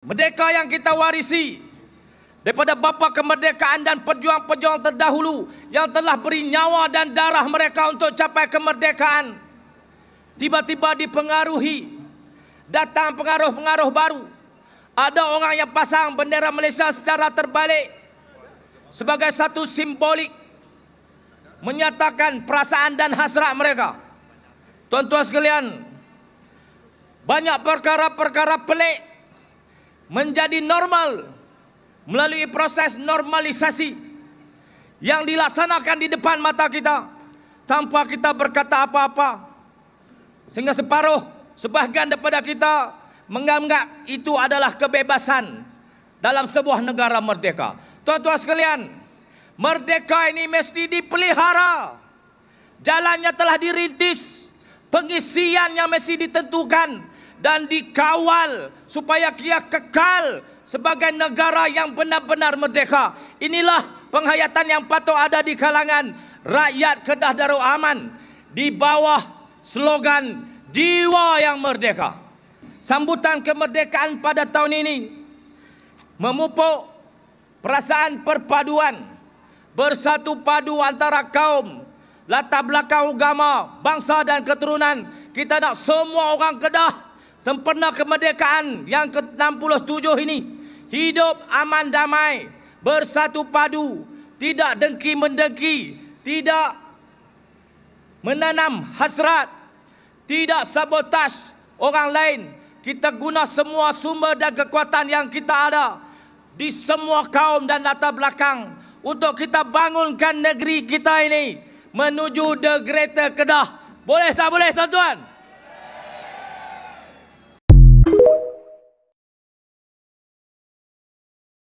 Merdeka yang kita warisi daripada bapa kemerdekaan dan pejuang-pejuang terdahulu yang telah beri nyawa dan darah mereka untuk capai kemerdekaan tiba-tiba dipengaruhi datang pengaruh-pengaruh baru ada orang yang pasang bendera Malaysia secara terbalik sebagai satu simbolik menyatakan perasaan dan hasrat mereka tuan-tuan sekalian banyak perkara-perkara pelik menjadi normal melalui proses normalisasi yang dilaksanakan di depan mata kita tanpa kita berkata apa-apa sehingga separuh sebahagian daripada kita menganggap itu adalah kebebasan dalam sebuah negara merdeka. Tuan-tuan sekalian, merdeka ini mesti dipelihara. Jalannya telah dirintis, pengisiannya mesti ditentukan dan dikawal supaya dia kekal sebagai negara yang benar-benar merdeka. Inilah penghayatan yang patut ada di kalangan rakyat Kedah Darul Aman di bawah slogan jiwa yang merdeka. Sambutan kemerdekaan pada tahun ini memupuk perasaan perpaduan bersatu padu antara kaum latar belakang agama, bangsa dan keturunan. Kita nak semua orang Kedah sempena kemerdekaan yang ke-67 ini hidup aman damai bersatu padu tidak dengki mendengki tidak menanam hasrat tidak sabotas orang lain kita guna semua sumber dan kekuatan yang kita ada di semua kaum dan latar belakang untuk kita bangunkan negeri kita ini menuju the greater kedah boleh tak boleh tuan-tuan